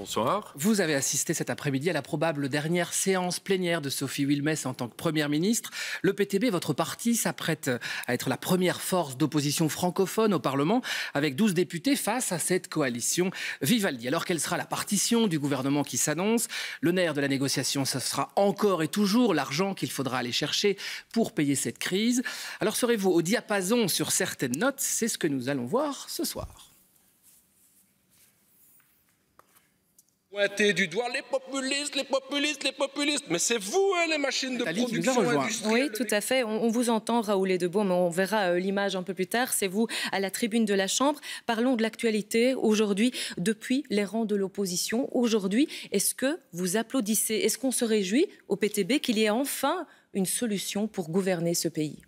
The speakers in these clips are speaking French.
Bonsoir. Vous avez assisté cet après-midi à la probable dernière séance plénière de Sophie Wilmès en tant que Première ministre. Le PTB, votre parti, s'apprête à être la première force d'opposition francophone au Parlement, avec 12 députés face à cette coalition Vivaldi. Alors quelle sera la partition du gouvernement qui s'annonce Le nerf de la négociation, ce sera encore et toujours l'argent qu'il faudra aller chercher pour payer cette crise. Alors serez-vous au diapason sur certaines notes C'est ce que nous allons voir ce soir. du doigt les populistes, les populistes, les populistes. Mais c'est vous, hein, les machines de production Oui, tout à fait. On, vous entend, Raoul et mais on verra euh, l'image un peu plus tard. C'est vous à la tribune de la Chambre. Parlons de l'actualité aujourd'hui, depuis les rangs de l'opposition. Aujourd'hui, est-ce que vous applaudissez Est-ce qu'on se réjouit au PTB qu'il y ait enfin une solution pour gouverner ce pays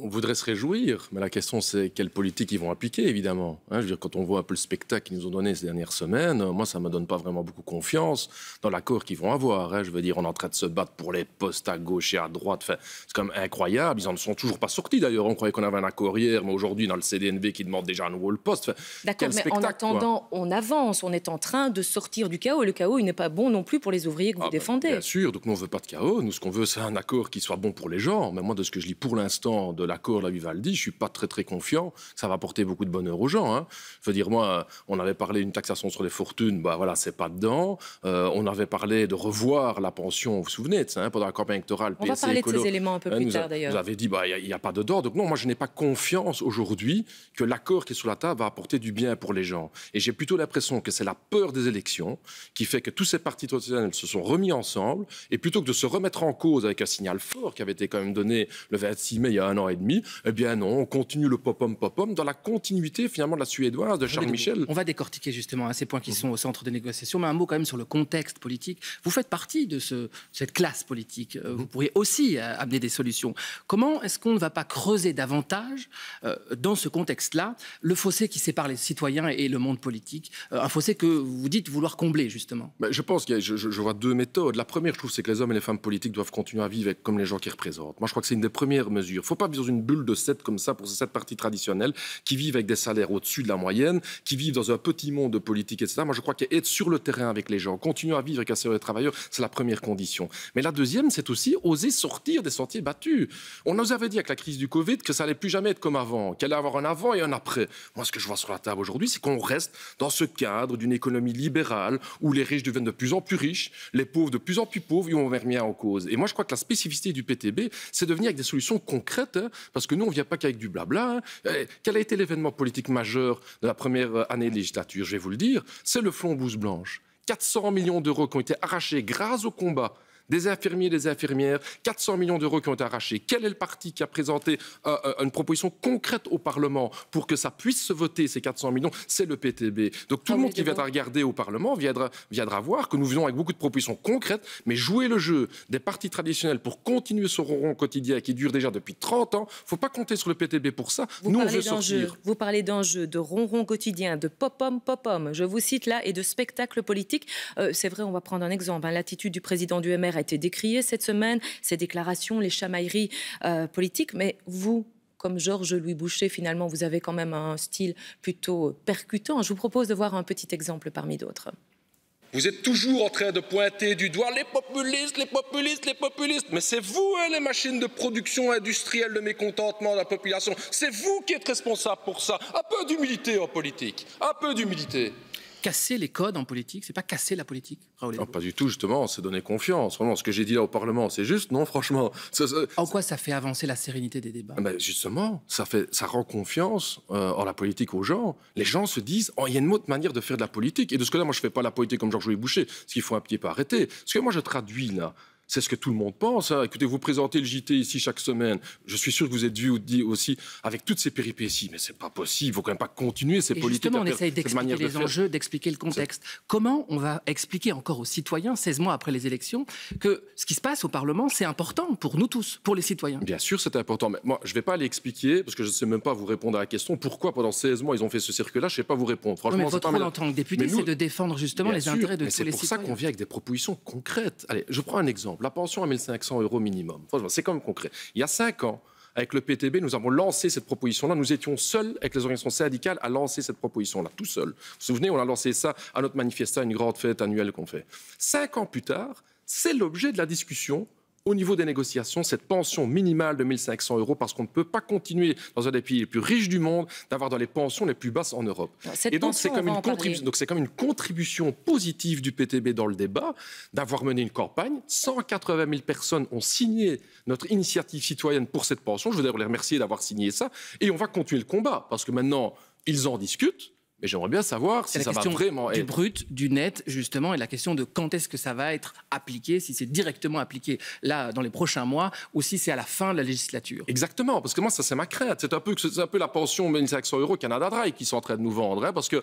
on voudrait se réjouir, mais la question c'est quelle politique ils vont appliquer, évidemment. Hein. je veux dire, quand on voit un peu le spectacle qu'ils nous ont donné ces dernières semaines, moi ça ne me donne pas vraiment beaucoup confiance dans l'accord qu'ils vont avoir. Hein. Je veux dire, on est en train de se battre pour les postes à gauche et à droite. c'est quand même incroyable. Ils en sont toujours pas sortis d'ailleurs. On croyait qu'on avait un accord hier, mais aujourd'hui, dans le CDNB qui demande déjà un nouveau poste. D'accord, mais en attendant, on avance. On est en train de sortir du chaos. Et le chaos, il n'est pas bon non plus pour les ouvriers que vous ah, bah, défendez. Bien sûr, donc nous on veut pas de chaos. Nous, ce qu'on veut, c'est un accord qui soit bon pour les gens. Mais moi, de ce que je lis pour l'instant de l'accord de la Vivaldi, je suis pas très très confiant. que Ça va apporter beaucoup de bonheur aux gens. Hein. Je veux dire, moi, on avait parlé d'une taxation sur les fortunes, bah voilà, c'est pas dedans. Euh, on avait parlé de revoir la pension, vous vous souvenez de ça, hein, pendant la campagne électorale. On va parler de ces éléments un peu euh, plus tard d'ailleurs. Vous avez dit, bah, il bah, n'y a, a, pas dedans. Donc non, moi je n'ai pas confiance aujourd'hui que l'accord qui est sur la table va apporter du bien pour les gens. Et j'ai plutôt l'impression que c'est la peur des élections qui fait que tous ces partis traditionnels se sont remis ensemble. Et plutôt que de se remettre en cause avec un signal fort qui avait été quand même donné le 26 mai il y a un an et demi. Eh bien non, on continue le pop homme pop homme dans la continuité finalement de la suédoise, de Charles Michel. On va décortiquer justement à hein, ces points qui mmh. sont au centre des négociations, mais un mot quand même sur le contexte politique. Vous faites partie de cette classe politique. Euh, vous mmh. pourriez aussi euh, amener des solutions. Comment est-ce qu'on ne va pas creuser davantage euh, dans ce contexte-là le fossé qui sépare les citoyens et le monde politique Un fossé que vous dites vouloir combler justement. mais ben, je pense que je, vois deux méthodes. La première, je trouve, c'est que les hommes et les femmes politiques doivent continuer à vivre comme les gens qui représentent. Moi, je crois que c'est une des premières mesures. Faut pas dans une bulle de 7 comme ça pour cette partie traditionnelle, qui vivent avec des salaires au-dessus de la moyenne, qui vivent dans un petit monde de politique, etc. Moi, je crois qu'être sur le terrain avec les gens, continuer à vivre avec un sérieux travailleurs, c'est la première condition. Mais la deuxième, c'est aussi oser sortir des sentiers battus. On nous avait dit avec la crise du Covid que ça allait plus jamais être comme avant, qu'il allait avoir un avant et un après. Moi, ce que je vois sur la table aujourd'hui, c'est qu'on reste dans ce cadre d'une économie libérale où les riches deviennent de plus en plus riches, les pauvres de plus en plus pauvres, et on remet rien en cause. Et moi, je crois que la spécificité du PTB, c'est de venir avec des solutions concrètes. Hein, parce que nous, on ne vient pas qu'avec du blabla. Hein. Eh, quel a été l'événement politique majeur de la première euh, année de législature Je vais vous le dire, c'est le fonds blanche. 400 millions d'euros qui ont été arrachés grâce au combat des infirmiers, des infirmières, 400 millions d'euros qui ont été arrachés. Quel est le parti qui a présenté euh, euh, une proposition concrète au Parlement pour que ça puisse se voter, ces 400 millions C'est le PTB. Donc tout le ah, monde qui viendra regarder au Parlement viendra, viendra voir que nous venons avec beaucoup de propositions concrètes, mais jouer le jeu des partis traditionnels pour continuer ce ronron quotidien qui dure déjà depuis 30 ans, il ne faut pas compter sur le PTB pour ça. Vous nous, veut sortir. Vous parlez d'enjeux, de ronron quotidien, de pop homme pop homme je vous cite là, et de spectacle politique. Euh, c'est vrai, on va prendre un exemple, hein, l'attitude du président du MR été décriée cette semaine, ces déclarations, les chamailleries euh, politiques, mais vous, comme Georges Louis Boucher, finalement, vous avez quand même un style plutôt percutant. Je vous propose de voir un petit exemple parmi d'autres. Vous êtes toujours en train de pointer du doigt les populistes, les populistes, les populistes. Mais c'est vous, hein, les machines de production industrielle de mécontentement de la population. C'est vous qui êtes responsable pour ça. Un peu d'humilité en politique. Un peu d'humilité casser les codes en politique, c'est pas casser la politique, Non, pas du tout, justement, c'est donner confiance. Vraiment, ce que j'ai dit là au Parlement, c'est juste, non, franchement. en quoi ça fait avancer la sérénité des débats ah ben, Justement, ça, fait, ça rend confiance euh, en la politique aux gens. Les gens se disent, oh, il y a une autre manière de faire de la politique. Et de ce que là, moi, je fais pas la politique comme Georges-Louis Boucher, ce qu'il faut un petit peu arrêter. Ce que moi, je traduis là, c'est ce que tout le monde pense. Hein. Écoutez, vous présentez le JT ici chaque semaine. Je suis sûr que vous êtes vu aussi avec toutes ces péripéties. Mais c'est pas possible. Il faut quand même pas continuer ces politiques. Justement, on essaye d'expliquer les enjeux, d'expliquer le contexte. Comment on va expliquer encore aux citoyens, 16 mois après les élections, que ce qui se passe au Parlement, c'est important pour nous tous, pour les citoyens Bien sûr, c'est important. Mais moi, je ne vais pas l'expliquer parce que je ne sais même pas vous répondre à la question. Pourquoi pendant 16 mois ils ont fait ce circuit-là Je ne sais pas vous répondre. Franchement, votre rôle en tant que député, c'est de défendre justement les intérêts de tous les citoyens. C'est pour ça qu'on vient avec des propositions concrètes. Allez, je prends un exemple la pension à 1500 euros minimum. Franchement, c'est quand même concret. Il y a cinq ans, avec le PTB, nous avons lancé cette proposition-là. Nous étions seuls avec les organisations syndicales à lancer cette proposition-là, tout seuls. Vous vous souvenez, on a lancé ça à notre manifesta, une grande fête annuelle qu'on fait. Cinq ans plus tard, c'est l'objet de la discussion au niveau des négociations cette pension minimale de 1500 euros parce qu'on ne peut pas continuer dans un des pays les plus riches du monde d'avoir dans les pensions les plus basses en Europe. et donc c'est comme, une donc, comme une contribution positive du PTB dans le débat d'avoir mené une campagne. 180 000 personnes ont signé notre initiative citoyenne pour cette pension. Je voudrais les remercier d'avoir signé ça. Et on va continuer le combat parce que maintenant ils en discutent. Mais j'aimerais bien savoir si ça va vraiment du brut, du net, justement, et la question de quand est-ce que ça va être appliqué, si c'est directement appliqué là dans les prochains mois ou si c'est à la fin de la législature. Exactement, parce que moi ça c'est ma crainte. C'est un peu c'est un peu la pension 1500 euros Canada Dry qui sont en train de nous vendre, hein, parce que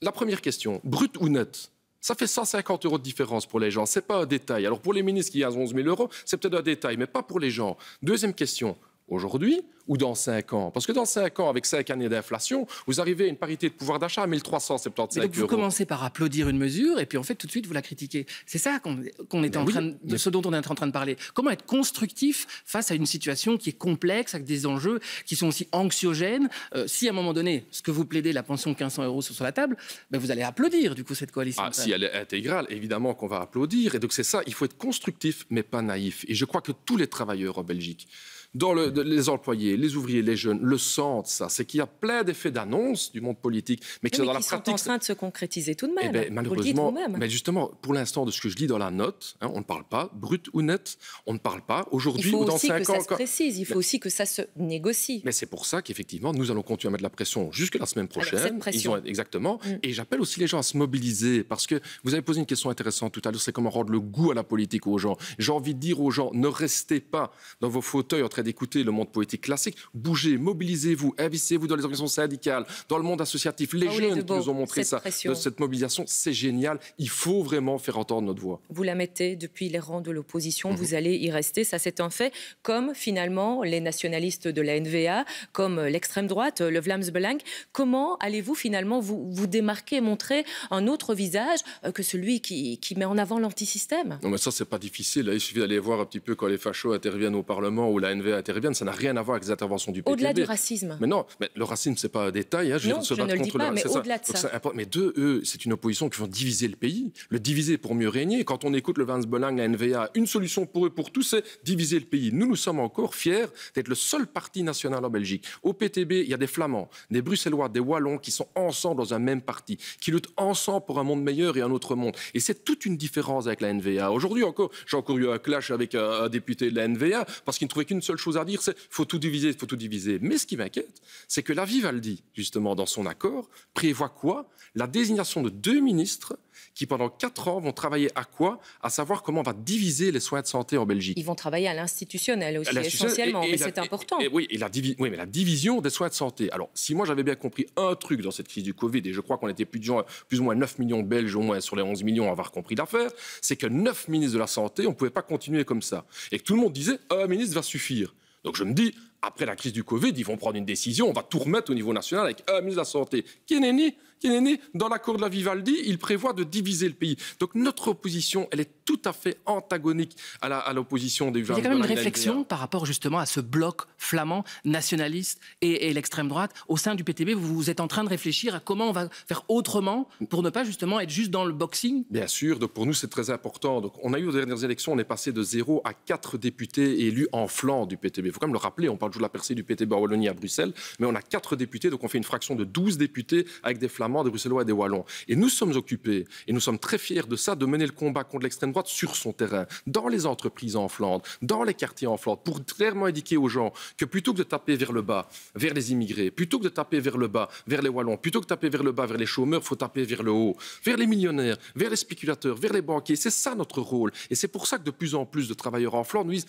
la première question, brut ou net, ça fait 150 euros de différence pour les gens. Ce n'est pas un détail. Alors pour les ministres qui ont 11 000 euros, c'est peut-être un détail, mais pas pour les gens. Deuxième question, aujourd'hui ou dans 5 ans Parce que dans 5 ans, avec 5 années d'inflation, vous arrivez à une parité de pouvoir d'achat à 1375 donc vous euros. Vous commencez par applaudir une mesure et puis en fait tout de suite vous la critiquez. C'est ça qu'on ben en train de, ce dont on est en train de parler. Comment être constructif face à une situation qui est complexe, avec des enjeux qui sont aussi anxiogènes euh, Si à un moment donné, ce que vous plaidez, la pension de 1500 euros sur la table, ben vous allez applaudir du coup cette coalition. Ah, si elle est intégrale, évidemment qu'on va applaudir. Et donc c'est ça, il faut être constructif mais pas naïf. Et je crois que tous les travailleurs en Belgique dans les employés, les ouvriers, les jeunes le sentent, ça. C'est qu'il y a plein d'effets d'annonce du monde politique, mais dans qui la pratique. sont en train de se concrétiser tout de eh même. Ben, malheureusement, mais justement, pour l'instant, de ce que je lis dans la note, hein, on ne parle pas, brut ou net, on ne parle pas aujourd'hui ou dans 5 ans. Il faut aussi que ça se précise, il faut aussi que ça se négocie. Mais c'est pour ça qu'effectivement, nous allons continuer à mettre la pression jusque la semaine prochaine. exactement. Mm. Et j'appelle aussi les gens à se mobiliser parce que vous avez posé une question intéressante tout à l'heure, c'est comment rendre le goût à la politique aux gens. J'ai envie de dire aux gens, ne restez pas dans vos fauteuils en train d'écouter le monde poétique classique. Bougez, mobilisez-vous, investissez-vous dans les organisations syndicales, dans le monde associatif. Les ah jeunes nous ont montré ça, de euh, cette mobilisation, c'est génial. Il faut vraiment faire entendre notre voix. Vous la mettez depuis les rangs de l'opposition, mhm. vous allez y rester, ça c'est un fait. Comme finalement les nationalistes de la NVA, comme l'extrême droite, le Vlaams Belang. Comment allez-vous finalement vous, vous démarquer, montrer un autre visage euh, que celui qui, qui met en avant l'antisystème Non, mais ça c'est pas difficile. Il suffit d'aller voir un petit peu quand les fachos interviennent au Parlement ou la NVA interviennent, euh, ça n'a rien à voir avec les interventions du PTB. Au-delà du racisme. Mais non, mais le racisme, c'est pas un détail. Hein, je non, je ne le dis pas, mais au-delà de ça. Mais deux, eux, c'est une opposition qui vont diviser le pays, le diviser pour mieux régner. Quand on écoute le Vance Bolling, à NVA, une solution pour eux, pour tous, c'est diviser le pays. Nous, nous sommes encore fiers d'être le seul parti national en Belgique. Au PTB, il y a des Flamands, des Bruxellois, des Wallons qui sont ensemble dans un même parti, qui luttent ensemble pour un monde meilleur et un autre monde. Et c'est toute une différence avec la NVA. Aujourd'hui encore, j'ai encore eu un clash avec un, un député de la NVA parce qu'il ne trouvait qu'une seule chose à dire, c'est faut tout diviser, faut tout diviser. Mais ce qui m'inquiète, c'est que la Vivaldi, justement, dans son accord, prévoit quoi La désignation de deux ministres qui, pendant quatre ans, vont travailler à quoi À savoir comment on va diviser les soins de santé en Belgique. Ils vont travailler à l'institutionnel aussi, essentiellement, et, mais c'est important. Et, oui, et la oui, mais la division des soins de santé. Alors, si moi j'avais bien compris un truc dans cette crise du Covid, et je crois qu'on était plus, de plus ou moins 9 millions de Belges, au moins sur les 11 millions, à avoir compris l'affaire, c'est que 9 ministres de la Santé, on ne pouvait pas continuer comme ça. Et que tout le monde disait, un ministre va suffire. Donc je me dis, après la crise du Covid, ils vont prendre une décision, on va tout remettre au niveau national avec un euh, ministre de la Santé. Keneni, Keneni, dans l'accord de la Vivaldi, il prévoit de diviser le pays. Donc notre opposition, elle est tout à fait antagonique à l'opposition des Vivaldi. Il y a quand même une réflexion par rapport justement à ce bloc flamand, nationaliste et, l'extrême droite. Au sein du PTB, vous êtes en train de réfléchir à comment on va faire autrement pour ne pas justement être juste dans le boxing Bien sûr, donc pour nous c'est très important. Donc on a eu aux dernières élections, on est passé de 0 à 4 députés élus en flanc du PTB. Il faut quand même le rappeler, on parle joue la percée du PT Wallonie à Bruxelles, mais on a quatre députés, donc on fait une fraction de 12 députés avec des Flamands, des Bruxellois et des Wallons. Et nous sommes occupés, et nous sommes très fiers de ça, de mener le combat contre l'extrême droite sur son terrain, dans les entreprises en Flandre, dans les quartiers en Flandre, pour clairement indiquer aux gens que plutôt que de taper vers le bas, vers les immigrés, plutôt que de taper vers le bas, vers les Wallons, plutôt que de taper vers le bas, vers les chômeurs, faut taper vers le haut, vers les millionnaires, vers les spéculateurs, vers les banquiers. C'est ça notre rôle. Et c'est pour ça que de plus en plus de travailleurs en Flandre nous disent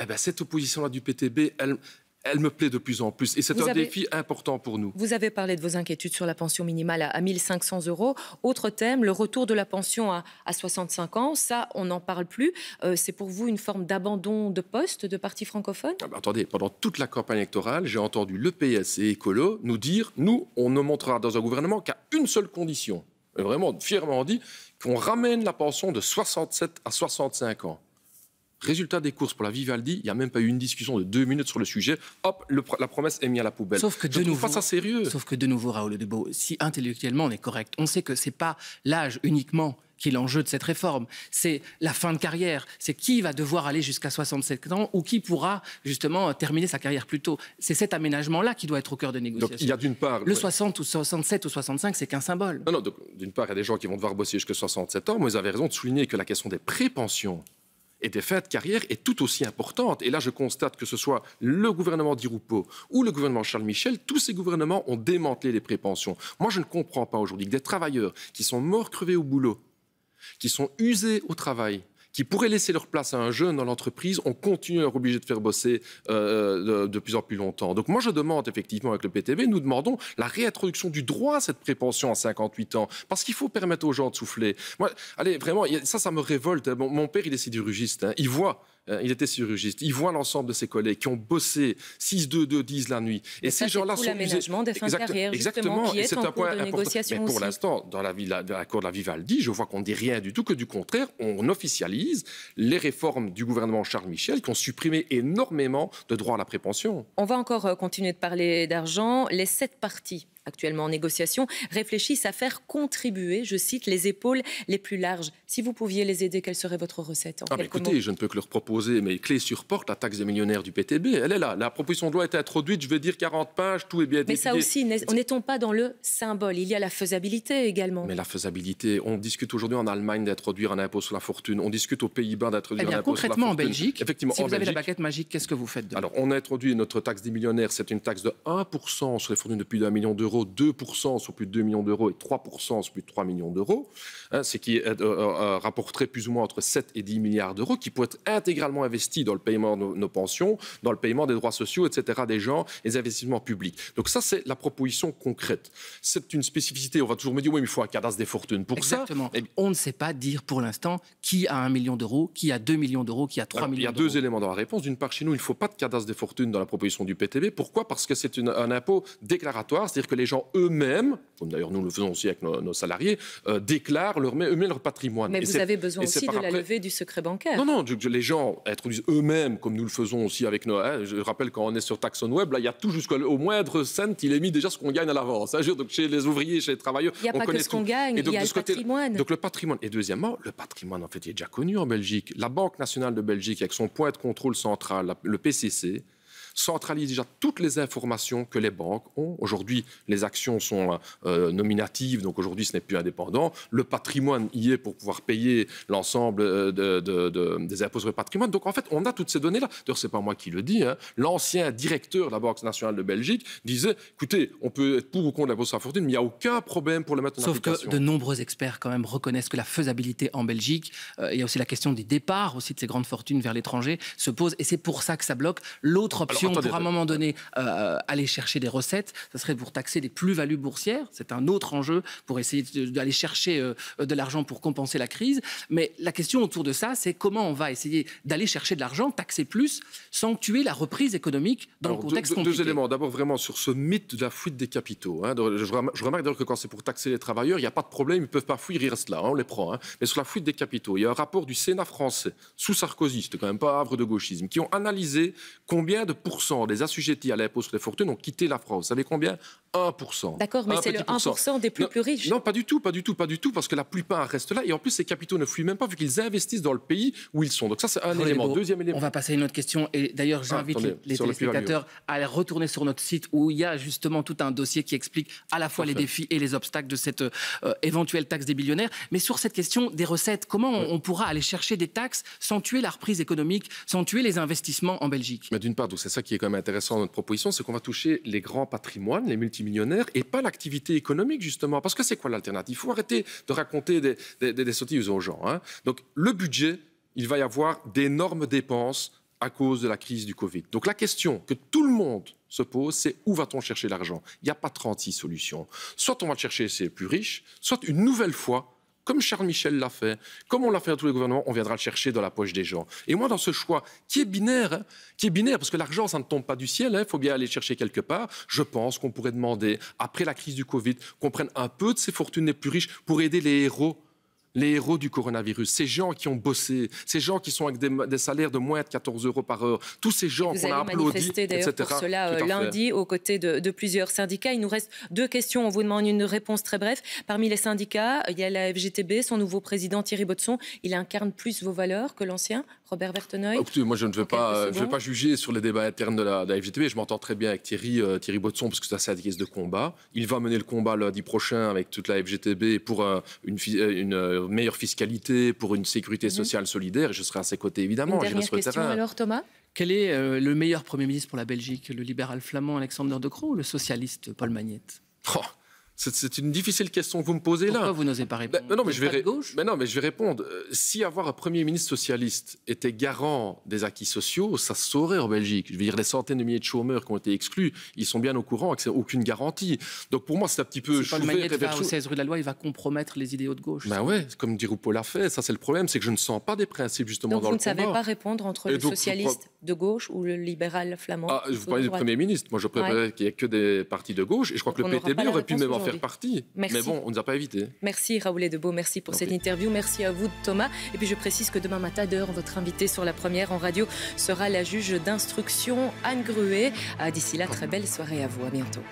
eh ben, cette opposition-là du PTB, elle, elle me plaît de plus en plus. Et c'est un défi important pour nous. Vous avez parlé de vos inquiétudes sur la pension minimale à, 1 1500 euros. Autre thème, le retour de la pension à, 65 ans. Ça, on n'en parle plus. Euh, c'est pour vous une forme d'abandon de poste de parti francophone ah ben, Attendez, pendant toute la campagne électorale, j'ai entendu le PS et Écolo nous dire nous, on ne montera dans un gouvernement qu'à une seule condition. vraiment, fièrement dit, qu'on ramène la pension de 67 à 65 ans. Résultat des courses pour la Vivaldi, il n'y a même pas eu une discussion de deux minutes sur le sujet. Hop, la promesse est mise à la poubelle. Sauf que de nouveau, pas ça sérieux. Sauf que de nouveau, Raoul Debo, si intellectuellement on est correct, on sait que c'est pas l'âge uniquement qui est l'enjeu de cette réforme. C'est la fin de carrière. C'est qui va devoir aller jusqu'à 67 ans ou qui pourra justement terminer sa carrière plus tôt. C'est cet aménagement-là qui doit être au cœur des négociations. il y a d'une part. Le 60 ou 67 ou 65, c'est qu'un symbole. Non, non, d'une part, il y a des gens qui vont devoir bosser jusqu'à 67 ans, mais vous avez raison de souligner que la question des prépensions et des fins de carrière est tout aussi importante. Et là, je constate que ce soit le gouvernement Dirupo ou le gouvernement Charles Michel, tous ces gouvernements ont démantelé les prépensions. Moi, je ne comprends pas aujourd'hui que des travailleurs qui sont morts crevés au boulot, qui sont usés au travail, qui pourraient laisser leur place à un jeune dans l'entreprise, on continue à leur obliger de faire bosser euh, euh, de, plus en plus longtemps. Donc moi, je demande effectivement avec le PTB, nous demandons la réintroduction du droit à cette prépension à 58 ans, parce qu'il faut permettre aux gens de souffler. Moi, allez, vraiment, ça, ça me révolte. Hein. mon père, il est sidérurgiste, hein. il voit hein, il était chirurgiste. Il voit l'ensemble de ses collègues qui ont bossé 6, 2, 2, 10 la nuit. Et, ces gens-là sont. l'aménagement des fins de carrière. Exactement. Qui c'est un point de important. Mais pour l'instant, dans la, la, cour de la Vivaldi, je vois qu'on ne dit rien du tout, que du contraire, on officialise les réformes du gouvernement Charles Michel qui ont supprimé énormément de droits à la prépension. On va encore euh, continuer de parler d'argent. Les sept parties actuellement en négociation, réfléchissent à faire contribuer, je cite, les épaules les plus larges. Si vous pouviez les aider, quelle serait votre recette en ah, Écoutez, je ne peux que leur proposer, mais clé sur porte, la taxe des millionnaires du PTB, elle est là. La proposition de loi a introduite, je vais dire 40 pages, tout est bien Mais ça aussi, on n'étant pas dans le symbole, il y a la faisabilité également. Mais la faisabilité, on discute aujourd'hui en Allemagne d'introduire un impôt sur la fortune, on discute aux Pays-Bas d'introduire eh un impôt sur la fortune. Concrètement en Belgique, Effectivement, vous avez la baguette magique, qu'est-ce que vous faites Alors, on a introduit notre taxe des millionnaires, c'est une taxe de 1% sur les fortunes plus d'un million d'euros 2% sur plus de 2 millions d'euros et 3% sur plus de 3 millions d'euros, c'est hein, ce qui euh, euh, euh, rapporterait plus ou moins entre 7 et 10 milliards d'euros qui pourraient être intégralement investis dans le paiement de nos, pensions, dans le paiement des droits sociaux, etc., des gens, les investissements publics. Donc ça, c'est la proposition concrète. C'est une spécificité. On va toujours me dire, oui, mais il faut un cadastre des fortunes pour ça. Exactement. On ne sait pas dire pour l'instant qui a 1 million d'euros, qui a 2 millions d'euros, qui a 3 millions d'euros. Il y a deux éléments dans la réponse. D'une part, chez nous, il ne faut pas de cadastre des fortunes dans la proposition du PTB. Pourquoi Parce que c'est un impôt déclaratoire, c'est-à-dire que les les gens eux-mêmes, comme d'ailleurs nous le faisons aussi avec nos, salariés, euh, déclarent leur, eux-mêmes leur patrimoine. Mais vous avez besoin aussi de la levée du secret bancaire. Non, non, les gens introduisent eux-mêmes, comme nous le faisons aussi avec nos. Hein, je rappelle quand on est sur Taxon Web, là, il y a tout jusqu'au moindre cent, il est mis déjà ce qu'on gagne à l'avance. Hein, donc chez les ouvriers, chez les travailleurs, il n'y a pas que ce qu'on gagne, donc, il y a le patrimoine. Donc le patrimoine. Et deuxièmement, le patrimoine, en fait, il est déjà connu en Belgique. La Banque nationale de Belgique, avec son point de contrôle central, le PCC, centralise déjà toutes les informations que les banques ont. Aujourd'hui, les actions sont euh, euh, nominatives, donc aujourd'hui, ce n'est plus indépendant. Le patrimoine y est pour pouvoir payer l'ensemble euh, de, des impôts sur le patrimoine. Donc en fait, on a toutes ces données-là. D'ailleurs, ce n'est pas moi qui le dis. Hein. L'ancien directeur de la Banque nationale de Belgique disait, écoutez, on peut être pour ou contre l'impôt sur la fortune, mais il n'y a aucun problème pour le mettre en Sauf que de nombreux experts quand même reconnaissent que la faisabilité en Belgique, il y a aussi la question des départs aussi de ces grandes fortunes vers l'étranger, se pose. Et c'est pour ça que ça bloque. L'autre option pour à un moment donné euh, euh, aller chercher des recettes, ça serait pour taxer les plus-values boursières. C'est un autre enjeu pour essayer d'aller chercher euh, de l'argent pour compenser la crise. Mais la question autour de ça, c'est comment on va essayer d'aller chercher de l'argent, taxer plus, sans tuer la reprise économique dans le contexte deux, compliqué. Deux éléments. D'abord, vraiment, sur ce mythe de la fuite des capitaux. Hein. Je, remarque d'ailleurs que quand c'est pour taxer les travailleurs, il n'y a pas de problème, ils ne peuvent pas fuir, ils restent là, hein, on les prend. Hein. Mais sur la fuite des capitaux, il y a un rapport du Sénat français, sous Sarkozy, c'était quand même pas havre de gauchisme, qui ont analysé combien de pourcentages des assujettis à l'impôt sur les fortunes ont quitté la France. Vous savez combien 1%. D'accord, mais c'est le 1% des plus, riches. Non, pas du tout, pas du tout, pas du tout, parce que la plupart restent là. Et en plus, ces capitaux ne fuient même pas vu qu'ils investissent dans le pays où ils sont. Donc ça, c'est un élément. Deuxième élément. On va passer à une autre question. Et d'ailleurs, ah, j'invite les, téléspectateurs à retourner sur notre site où il y a justement tout un dossier qui explique à la fois les défis et les obstacles de cette euh, éventuelle taxe des billionnaires. Mais sur cette question des recettes, comment on, pourra aller chercher des taxes sans tuer la reprise économique, sans tuer les investissements en Belgique Mais d'une part, c'est ça qui est quand même intéressant dans notre proposition, c'est qu'on va toucher les grands patrimoines, les multimillionnaires, et pas l'activité économique, justement. Parce que c'est quoi l'alternative Il faut arrêter de raconter des, des, aux gens. Hein. Donc, le budget, il va y avoir d'énormes dépenses à cause de la crise du Covid. Donc la question que tout le monde se pose, c'est où va-t-on chercher l'argent Il n'y a pas 36 solutions. Soit on va le chercher chez les plus riches, soit une nouvelle fois, comme Charles Michel l'a fait, comme on l'a fait à tous les gouvernements, on viendra le chercher dans la poche des gens. Et moi, dans ce choix qui est binaire, hein, qui est binaire, parce que l'argent, ça ne tombe pas du ciel, il hein, faut bien aller chercher quelque part, je pense qu'on pourrait demander, après la crise du Covid, qu'on prenne un peu de ces fortunes les plus riches pour aider les héros les héros du coronavirus, ces gens qui ont bossé, ces gens qui sont avec des, salaires de moins de 14 euros par heure, tous ces gens qu'on a applaudis, etc. Pour cela euh, lundi aux côtés de, plusieurs syndicats. Il nous reste deux questions. On vous demande une réponse très brève. Parmi les syndicats, il y a la FGTB, son nouveau président Thierry Botson. Il incarne plus vos valeurs que l'ancien Robert Vertenoy. moi je ne veux pas, euh, je vais pas juger sur les débats internes de la, FGTB. Je m'entends très bien avec Thierry, euh, Thierry Botson parce que ça c'est un de combat. Il va mener le combat lundi prochain avec toute la FGTB pour une, une, une euh, meilleure fiscalité, pour une sécurité mhm. sociale solidaire. Et je serai à ses côtés, évidemment. Une dernière question alors, Thomas quel est euh, le meilleur Premier ministre pour la Belgique Le libéral flamand Alexander De Croo ou le socialiste Paul Magnette oh, c'est une difficile question que vous me posez là. Pourquoi vous n'osez pas ben, répondre non, mais je vais mais non, mais je vais répondre. Euh, si avoir un Premier ministre socialiste était garant des acquis sociaux, ça se saurait en Belgique. Je veux dire, les centaines de milliers de chômeurs qui ont été exclus, ils sont bien au courant que c'est aucune garantie. Donc pour moi, c'est un petit peu... Pas le manier de faire 16 rue de la loi, il va compromettre les idéaux de gauche. Ben ouais, comme dit l'a fait, ça c'est le problème, c'est que je ne sens pas des principes justement dans le Donc vous ne savez pas répondre entre le socialiste de gauche ou le libéral flamand ah, Vous parlez du Premier ministre. Moi, je préférerais qu'il n'y ait que des partis de gauche. Et je crois que le PTB aurait pu même mais bon, on ne nous a pas évité. Merci Raoul et Beau, merci pour cette interview. Merci à vous Thomas. Et puis je précise que demain matin, d'heure, votre invité sur la première en radio sera la juge d'instruction Anne Gruet. Ah, d'ici là, très belle soirée à vous. À bientôt.